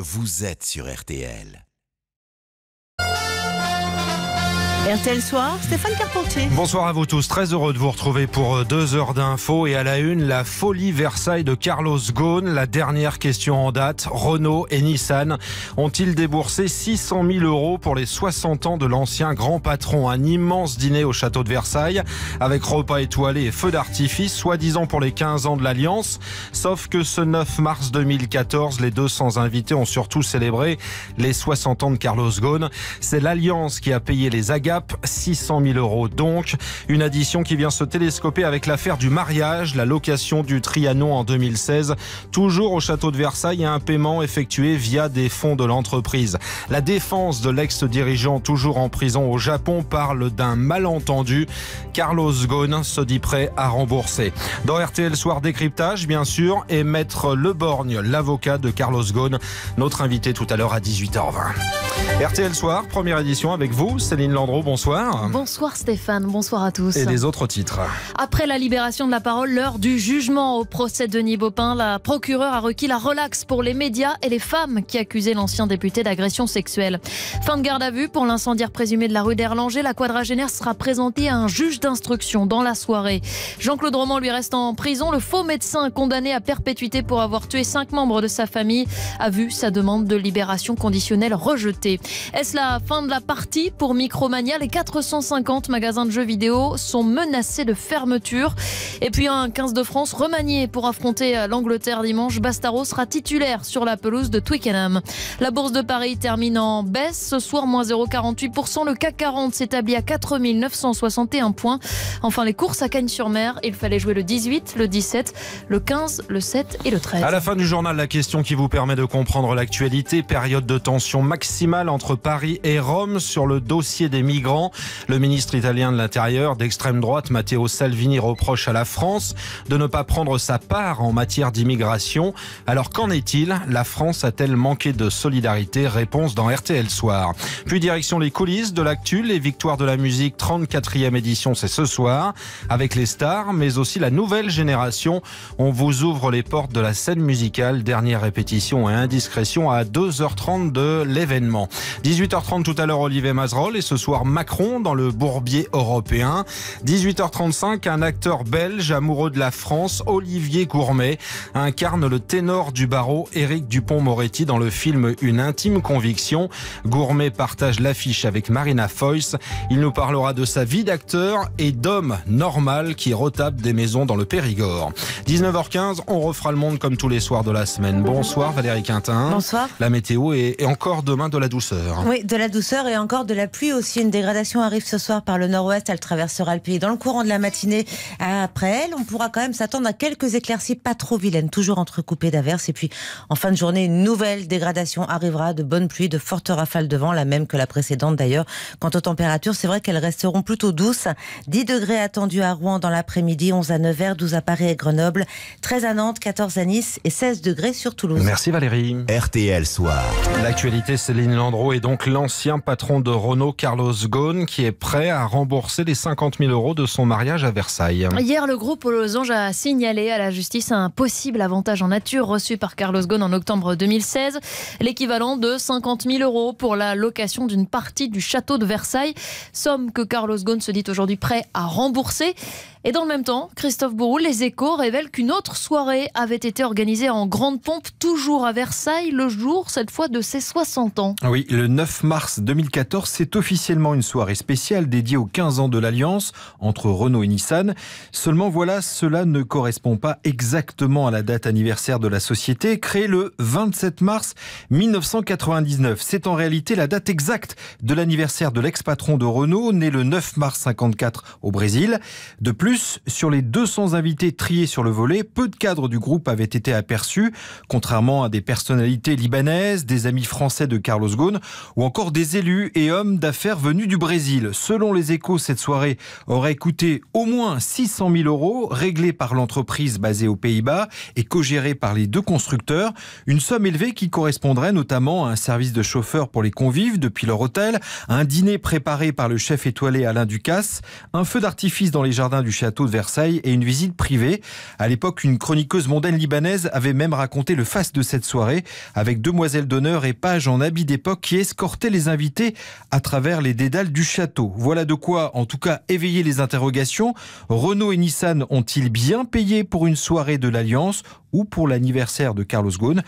Vous êtes sur RTL. tel Soir, Stéphane Carpentier. Bonsoir à vous tous, très heureux de vous retrouver pour euh, deux heures d'infos et à la une, la folie Versailles de Carlos Ghosn. La dernière question en date, Renault et Nissan ont-ils déboursé 600 000 euros pour les 60 ans de l'ancien grand patron Un immense dîner au château de Versailles avec repas étoilés et feux d'artifice, soi-disant pour les 15 ans de l'Alliance. Sauf que ce 9 mars 2014, les 200 invités ont surtout célébré les 60 ans de Carlos Ghosn. C'est l'Alliance qui a payé les agas 600 000 euros donc. Une addition qui vient se télescoper avec l'affaire du mariage, la location du Trianon en 2016. Toujours au château de Versailles, un paiement effectué via des fonds de l'entreprise. La défense de l'ex-dirigeant toujours en prison au Japon parle d'un malentendu. Carlos Ghosn se dit prêt à rembourser. Dans RTL Soir Décryptage, bien sûr, et Maître Leborgne, l'avocat de Carlos Ghosn, notre invité tout à l'heure à 18h20. RTL Soir, première édition avec vous, Céline Landreau, bonsoir. Bonsoir Stéphane, bonsoir à tous. Et des autres titres. Après la libération de la parole, l'heure du jugement au procès de Denis Baupin, la procureure a requis la relaxe pour les médias et les femmes qui accusaient l'ancien député d'agression sexuelle. Fin de garde à vue pour l'incendiaire présumé de la rue d'Erlanger, la quadragénaire sera présentée à un juge d'instruction dans la soirée. Jean-Claude Roman lui reste en prison, le faux médecin condamné à perpétuité pour avoir tué cinq membres de sa famille a vu sa demande de libération conditionnelle rejetée. Est-ce la fin de la partie pour Micromania Les 450 magasins de jeux vidéo sont menacés de fermeture. Et puis un 15 de France remanié pour affronter euh, l'Angleterre dimanche. Bastaro sera titulaire sur la pelouse de Twickenham. La bourse de Paris termine en baisse. Ce soir, moins 0,48%. Le CAC 40 s'établit à 4961 points. Enfin, les courses à Cagnes-sur-Mer. Il fallait jouer le 18, le 17, le 15, le 7 et le 13. À la fin du journal, la question qui vous permet de comprendre l'actualité. Période de tension maximale entre Paris et Rome sur le dossier des migrants. Le ministre italien de l'Intérieur d'extrême droite, Matteo Salvini, reproche à la France de ne pas prendre sa part en matière d'immigration. Alors qu'en est-il La France a-t-elle manqué de solidarité Réponse dans RTL Soir. Puis direction les coulisses de l'actu, les victoires de la musique 34e édition, c'est ce soir, avec les stars, mais aussi la nouvelle génération. On vous ouvre les portes de la scène musicale, dernière répétition et indiscrétion à 2h30 de l'événement. 18h30 tout à l'heure, Olivier Mazerolle et ce soir, Macron dans le Bourbier européen. 18h35, un acteur belge amoureux de la France, Olivier Gourmet, incarne le ténor du barreau Éric Dupont-Moretti dans le film Une intime conviction. Gourmet partage l'affiche avec Marina Foyce. Il nous parlera de sa vie d'acteur et d'homme normal qui retape des maisons dans le Périgord. 19h15, on refera le monde comme tous les soirs de la semaine. Bonsoir Valérie Quintin. Bonsoir. La météo est encore demain de la douceur. Hein. Oui, de la douceur et encore de la pluie aussi. Une dégradation arrive ce soir par le nord-ouest. Elle traversera le pays dans le courant de la matinée. Après elle, on pourra quand même s'attendre à quelques éclaircies pas trop vilaines, toujours entrecoupées d'averses. Et puis, en fin de journée, une nouvelle dégradation arrivera de bonnes pluies, de fortes rafales de vent, la même que la précédente d'ailleurs. Quant aux températures, c'est vrai qu'elles resteront plutôt douces. 10 degrés attendus à Rouen dans l'après-midi, 11 à Nevers, 12 à Paris et Grenoble, 13 à Nantes, 14 à Nice et 16 degrés sur Toulouse. Merci Valérie. RTL Soir. L'actualité, Céline et est donc l'ancien patron de Renault, Carlos Ghosn, qui est prêt à rembourser les 50 000 euros de son mariage à Versailles. Hier, le groupe Losange a signalé à la justice un possible avantage en nature reçu par Carlos Ghosn en octobre 2016, l'équivalent de 50 000 euros pour la location d'une partie du château de Versailles, somme que Carlos Ghosn se dit aujourd'hui prêt à rembourser. Et dans le même temps, Christophe Bourroux, les échos révèlent qu'une autre soirée avait été organisée en grande pompe, toujours à Versailles, le jour, cette fois, de ses 60 ans. Ah oui, le 9 mars 2014, c'est officiellement une soirée spéciale dédiée aux 15 ans de l'Alliance entre Renault et Nissan. Seulement voilà, cela ne correspond pas exactement à la date anniversaire de la société, créée le 27 mars 1999. C'est en réalité la date exacte de l'anniversaire de l'ex-patron de Renault, né le 9 mars 54 au Brésil. De plus, sur les 200 invités triés sur le volet, peu de cadres du groupe avaient été aperçus, contrairement à des personnalités libanaises, des amis français de Carlos Ghosn ou encore des élus et hommes d'affaires venus du Brésil. Selon les échos, cette soirée aurait coûté au moins 600 000 euros, réglés par l'entreprise basée aux Pays-Bas et co-gérée par les deux constructeurs, une somme élevée qui correspondrait notamment à un service de chauffeur pour les convives depuis leur hôtel, un dîner préparé par le chef étoilé Alain Ducasse, un feu d'artifice dans les jardins du château de Versailles et une visite privée. À l'époque, une chroniqueuse mondaine libanaise avait même raconté le faste de cette soirée avec demoiselles d'honneur et pages en habit d'époque qui escortaient les invités à travers les dédales du château. Voilà de quoi, en tout cas, éveiller les interrogations. Renault et Nissan ont-ils bien payé pour une soirée de l'Alliance ou pour l'anniversaire de Carlos Ghosn.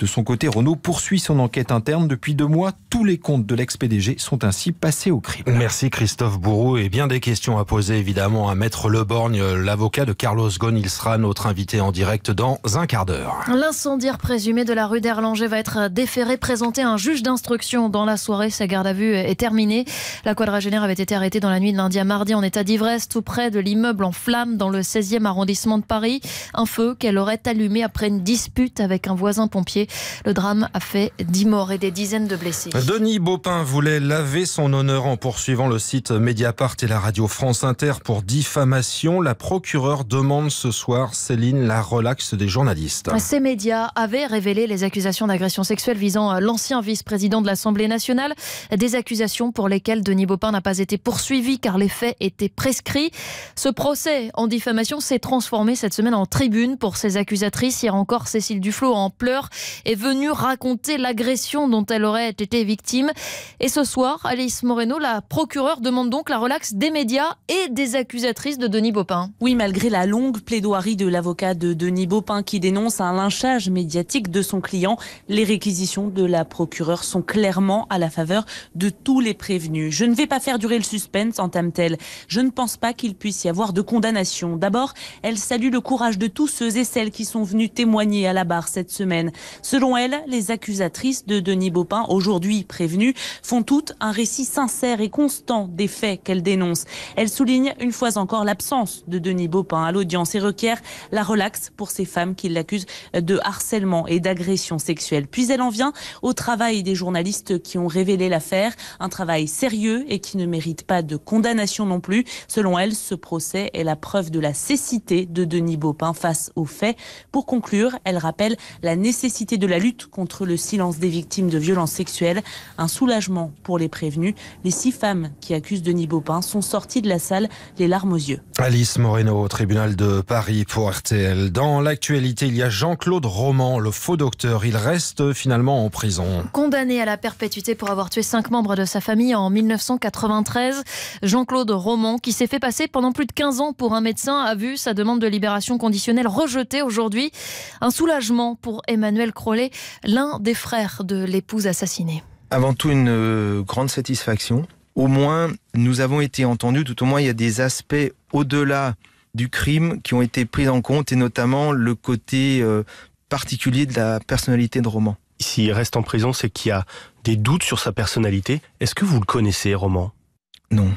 De son côté, Renault poursuit son enquête interne. Depuis deux mois, tous les comptes de l'ex-PDG sont ainsi passés au crime. Merci Christophe Bourreau. Et bien des questions à poser évidemment à Maître Leborgne, l'avocat de Carlos Ghosn. Il sera notre invité en direct dans un quart d'heure. L'incendie présumé de la rue d'Erlanger va être déféré, présenté à un juge d'instruction dans la soirée. Sa garde à vue est terminée. La quadragénaire avait été arrêtée dans la nuit de lundi à mardi en état d'ivresse tout près de l'immeuble en flammes dans le 16e arrondissement de Paris. Un feu qu'elle aurait allumé mais après une dispute avec un voisin pompier. Le drame a fait 10 morts et des dizaines de blessés. Denis Baupin voulait laver son honneur en poursuivant le site Mediapart et la radio France Inter pour diffamation. La procureure demande ce soir, Céline, la relaxe des journalistes. Ces médias avaient révélé les accusations d'agression sexuelle visant l'ancien vice-président de l'Assemblée nationale. Des accusations pour lesquelles Denis Baupin n'a pas été poursuivi car les faits étaient prescrits. Ce procès en diffamation s'est transformé cette semaine en tribune pour ces accusateurs hier encore Cécile Duflot en pleurs, est venue raconter l'agression dont elle aurait été victime. Et ce soir, Alice Moreno, la procureure, demande donc la relaxe des médias et des accusatrices de Denis Baupin. Oui, malgré la longue plaidoirie de l'avocat de Denis Baupin qui dénonce un lynchage médiatique de son client, les réquisitions de la procureure sont clairement à la faveur de tous les prévenus. Je ne vais pas faire durer le suspense, entame-t-elle. Je ne pense pas qu'il puisse y avoir de condamnation. D'abord, elle salue le courage de tous ceux et celles qui sont témoigner à la barre cette semaine. Selon elle, les accusatrices de Denis Baupin, aujourd'hui prévenues, font toutes un récit sincère et constant des faits qu'elles dénoncent. Elle souligne une fois encore l'absence de Denis Baupin à l'audience et requiert la relaxe pour ces femmes qui l'accusent de harcèlement et d'agression sexuelle. Puis elle en vient au travail des journalistes qui ont révélé l'affaire, un travail sérieux et qui ne mérite pas de condamnation non plus. Selon elle, ce procès est la preuve de la cécité de Denis Baupin face aux faits. Pour conclure, elle rappelle la nécessité de la lutte contre le silence des victimes de violences sexuelles, un soulagement pour les prévenus. Les six femmes qui accusent Denis Baupin sont sorties de la salle les larmes aux yeux. Alice Moreno tribunal de Paris pour RTL. Dans l'actualité, il y a Jean-Claude Roman, le faux docteur. Il reste finalement en prison. Condamné à la perpétuité pour avoir tué cinq membres de sa famille en 1993, Jean-Claude Roman, qui s'est fait passer pendant plus de 15 ans pour un médecin, a vu sa demande de libération conditionnelle rejetée aujourd'hui. Un soulagement pour Emmanuel Crowley, l'un des frères de l'épouse assassinée. Avant tout, une euh, grande satisfaction. Au moins, nous avons été entendus, tout au moins, il y a des aspects au-delà du crime qui ont été pris en compte, et notamment le côté euh, particulier de la personnalité de Roman. S'il reste en prison, c'est qu'il y a des doutes sur sa personnalité. Est-ce que vous le connaissez, Roman Non.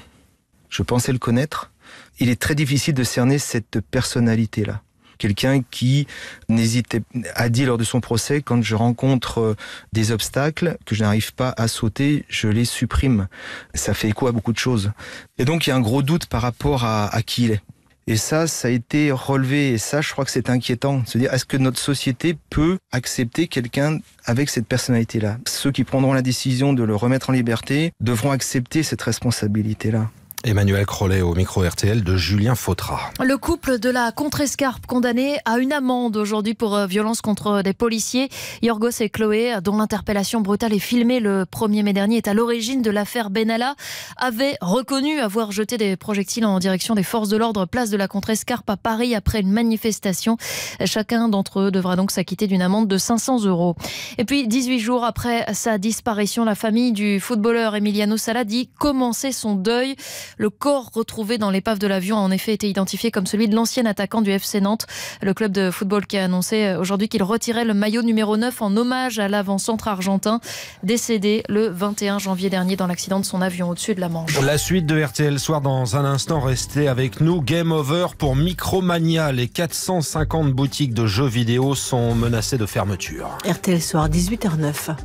Je pensais le connaître. Il est très difficile de cerner cette personnalité-là quelqu'un qui n'hésitait a dit lors de son procès quand je rencontre euh, des obstacles que je n'arrive pas à sauter, je les supprime. Ça fait écho à beaucoup de choses. Et donc il y a un gros doute par rapport à, à qui il est. Et ça, ça a été relevé. Et ça, je crois que c'est inquiétant. Se dire, est-ce que notre société peut accepter quelqu'un avec cette personnalité-là Ceux qui prendront la décision de le remettre en liberté devront accepter cette responsabilité-là. Emmanuel Crollet au micro RTL de Julien Fautra. Le couple de la Contrescarpe condamné à une amende aujourd'hui pour euh, violence contre euh, des policiers. Yorgos et Chloé, dont l'interpellation brutale est filmée le 1er mai dernier, est à l'origine de l'affaire Benalla, avaient reconnu avoir jeté des projectiles en direction des forces de l'ordre place de la Contrescarpe à Paris après une manifestation. Chacun d'entre eux devra donc s'acquitter d'une amende de 500 euros. Et puis 18 jours après sa disparition, la famille du footballeur Emiliano Saladi dit son deuil. Le corps retrouvé dans l'épave de l'avion a en effet été identifié comme celui de l'ancien attaquant du FC Nantes. Le club de football qui a annoncé euh, aujourd'hui qu'il retirait le maillot numéro 9 en hommage à l'avant-centre argentin décédé le 21 janvier dernier dans l'accident de son avion au-dessus de la Manche. La suite de RTL Soir dans un instant. Restez avec nous. Game over pour Micromania. Les 450 boutiques de jeux vidéo sont menacées de fermeture. RTL Soir 18h09.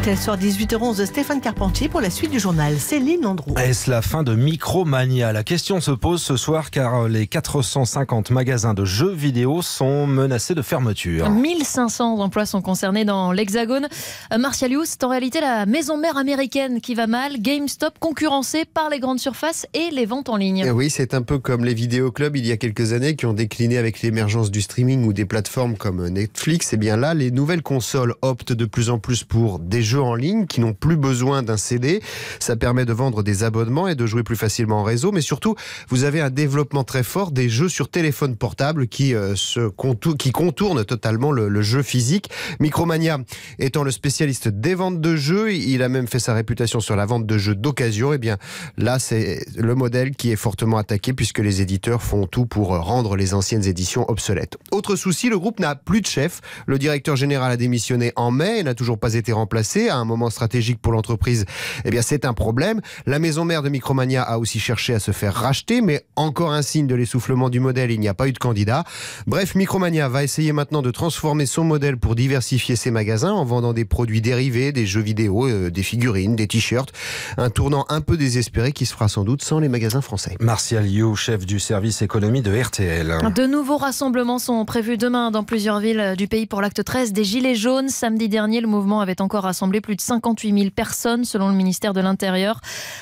RTL Soir 18h11. Stéphane Carpentier pour la suite du journal. Céline Androu. Est-ce la fin de Micromania. La question se pose ce soir car les 450 magasins de jeux vidéo sont menacés de fermeture. 1500 emplois sont concernés dans l'Hexagone. Euh, Martialius, c'est en réalité la maison mère américaine qui va mal. GameStop concurrencé par les grandes surfaces et les ventes en ligne. Eh oui, c'est un peu comme les vidéoclubs il y a quelques années qui ont décliné avec l'émergence du streaming ou des plateformes comme Netflix. Et eh bien là, les nouvelles consoles optent de plus en plus pour des jeux en ligne qui n'ont plus besoin d'un CD. Ça permet de vendre des abonnements et de jouer plus facilement en réseau, mais surtout, vous avez un développement très fort des jeux sur téléphone portable qui, euh, se qui contournent totalement le, jeu physique. Micromania étant le spécialiste des ventes de jeux, il a même fait sa réputation sur la vente de jeux d'occasion. Et eh bien là, c'est le modèle qui est fortement attaqué puisque les éditeurs font tout pour rendre les anciennes éditions obsolètes. Autre souci, le groupe n'a plus de chef. Le directeur général a démissionné en mai et n'a toujours pas été remplacé à un moment stratégique pour l'entreprise. Eh bien, c'est un problème. La maison mère de Micromania a aussi cherché à se faire racheter, mais encore un signe de l'essoufflement du modèle, il n'y a pas eu de candidat. Bref, Micromania va essayer maintenant de transformer son modèle pour diversifier ses magasins en vendant des produits dérivés, des jeux vidéo, euh, des figurines, des t-shirts. Un tournant un peu désespéré qui se fera sans doute sans les magasins français. Martial Liu, chef du service économie de RTL. De nouveaux rassemblements sont prévus demain dans plusieurs villes du pays pour l'acte 13 des Gilets jaunes. Samedi dernier, le mouvement avait encore rassemblé plus de 58 000 personnes selon le ministère de l'Intérieur.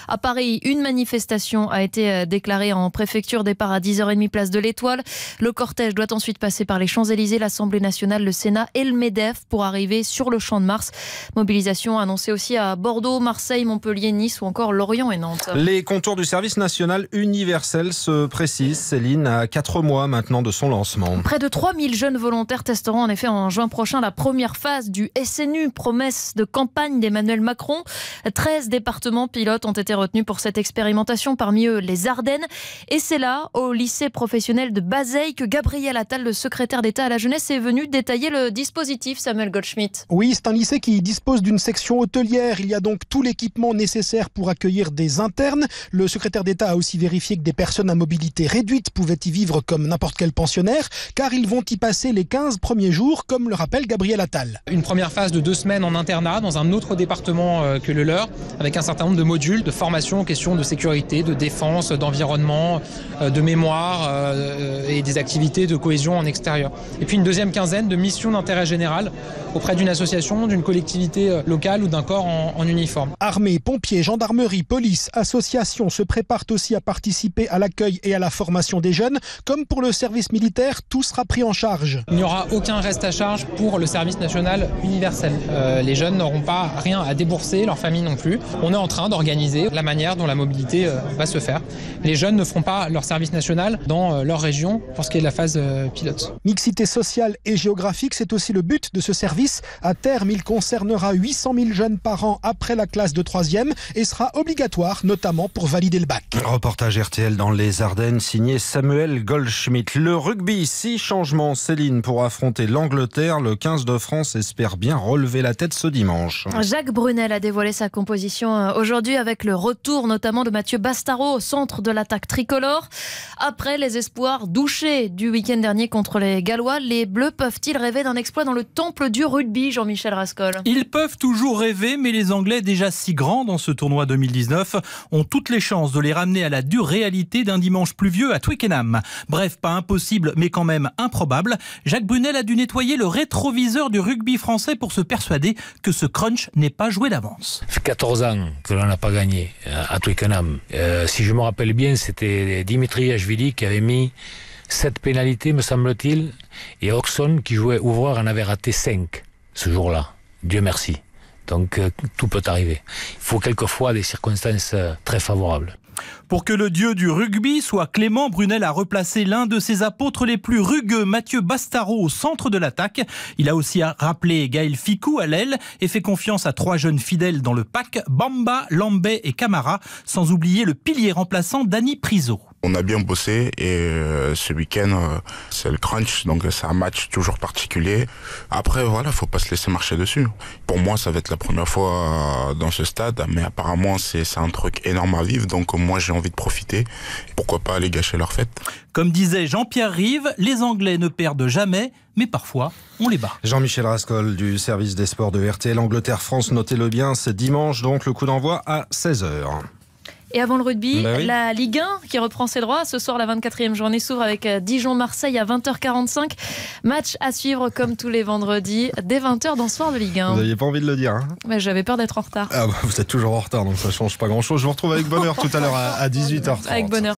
À Paris, une manifestation manifestation a été euh, déclarée en préfecture, départ à 10h30 place de l'Étoile. Le cortège doit ensuite passer par les Champs-Élysées, l'Assemblée nationale, le Sénat et le MEDEF pour arriver sur le Champ de Mars. Mobilisation annoncée aussi à Bordeaux, Marseille, Montpellier, Nice ou encore Lorient et Nantes. Les contours du service national universel se précisent, Céline, à 4 mois maintenant de son lancement. Près de 3000 jeunes volontaires testeront en effet en juin prochain la première phase du SNU, promesse de campagne d'Emmanuel Macron. 13 départements pilotes ont été retenus pour cette expérience parmi eux les Ardennes. Et c'est là, au lycée professionnel de Bazeille, que Gabriel Attal, le secrétaire d'État à la jeunesse, est venu détailler le dispositif, Samuel Goldschmidt. Oui, c'est un lycée qui dispose d'une section hôtelière. Il y a donc tout l'équipement nécessaire pour accueillir des internes. Le secrétaire d'État a aussi vérifié que des personnes à mobilité réduite pouvaient y vivre comme n'importe quel pensionnaire, car ils vont y passer les 15 premiers jours, comme le rappelle Gabriel Attal. Une première phase de deux semaines en internat dans un autre département euh, que le leur, avec un certain nombre de modules de formation, en questions de sécurité de défense, d'environnement, euh, de mémoire euh, et des activités de cohésion en extérieur. Et puis une deuxième quinzaine de missions d'intérêt général auprès d'une association, d'une collectivité euh, locale ou d'un corps en, uniforme. Armée, pompiers, gendarmerie, police, associations se préparent aussi à participer à l'accueil et à la formation des jeunes. Comme pour le service militaire, tout sera pris en charge. Il n'y aura aucun reste à charge pour le service national universel. Euh, les jeunes n'auront pas rien à débourser, leur famille non plus. On est en train d'organiser la manière dont la mobilité euh, va se faire. Les jeunes ne feront pas leur service national dans leur région pour ce qui est de la phase pilote. Mixité sociale et géographique, c'est aussi le but de ce service à terme, il concernera 800 000 jeunes par an après la classe de 3e et sera obligatoire, notamment pour valider le bac. Reportage RTL dans les Ardennes, signé Samuel Goldschmidt. Le rugby, six changements, Céline, pour affronter l'Angleterre. Le 15 de France espère bien relever la tête ce dimanche. Jacques Brunel a dévoilé sa composition euh, aujourd'hui avec le retour notamment de Mathieu Bastaro au centre de l'attaque tricolore. Après les espoirs douchés du week-end dernier contre les Gallois, les Bleus peuvent-ils rêver d'un exploit dans le temple du rugby, Jean-Michel Rascol Ils peuvent toujours rêver, mais les Anglais, déjà si grands dans ce tournoi 2019, ont toutes les chances de les ramener à la dure réalité d'un dimanche pluvieux à Twickenham. Bref, pas impossible, mais quand même improbable. Jacques Brunel a dû nettoyer le rétroviseur du rugby français pour se persuader que ce crunch n'est pas joué d'avance. 14 ans que l'on n'a pas gagné euh, à Twickenham. Euh, si je me rappelle bien, c'était Dimitri Ashvili qui avait mis cette pénalité, me semble-t-il, et Oxon, qui jouait ouvreur, en avait raté 5 ce jour-là. Dieu merci. Donc euh, tout peut arriver. Il faut quelquefois des circonstances euh, très favorables. Pour que le dieu du rugby soit clément, Brunel a replacé l'un de ses apôtres les plus rugueux, Mathieu Bastaro, au centre de l'attaque. Il a aussi rappelé Gaël Ficou à l'aile et fait confiance à trois jeunes fidèles dans le pack, Bamba, Lambay et Camara, sans oublier le pilier remplaçant Dani Priso. On a bien bossé et euh, ce week-end, euh, c'est le crunch, donc c'est un match toujours particulier. Après, voilà, faut pas se laisser marcher dessus. Pour moi, ça va être la première fois euh, dans ce stade, mais apparemment, c'est un truc énorme à vivre, donc moi, j'ai envie de profiter. Pourquoi pas aller gâcher leur fête Comme disait Jean-Pierre Rive, les Anglais ne perdent jamais, mais parfois, on les bat. Jean-Michel Rascol du service des sports de RTL Angleterre-France, notez-le bien, c'est dimanche, donc le coup d'envoi à 16h. Et avant le rugby, bah la Ligue 1 qui reprend ses droits. Ce soir, la 24e journée s'ouvre avec euh, Dijon-Marseille à 20h45. Match à suivre comme tous les vendredis dès 20h dans ce soir de Ligue 1. Vous n'aviez pas envie de le dire. Hein. Mais j'avais peur d'être en retard. Ah, bah, vous êtes toujours en retard, donc ça ne change pas grand-chose. Je vous retrouve avec bonheur tout à l'heure à 18h30. Avec bonheur.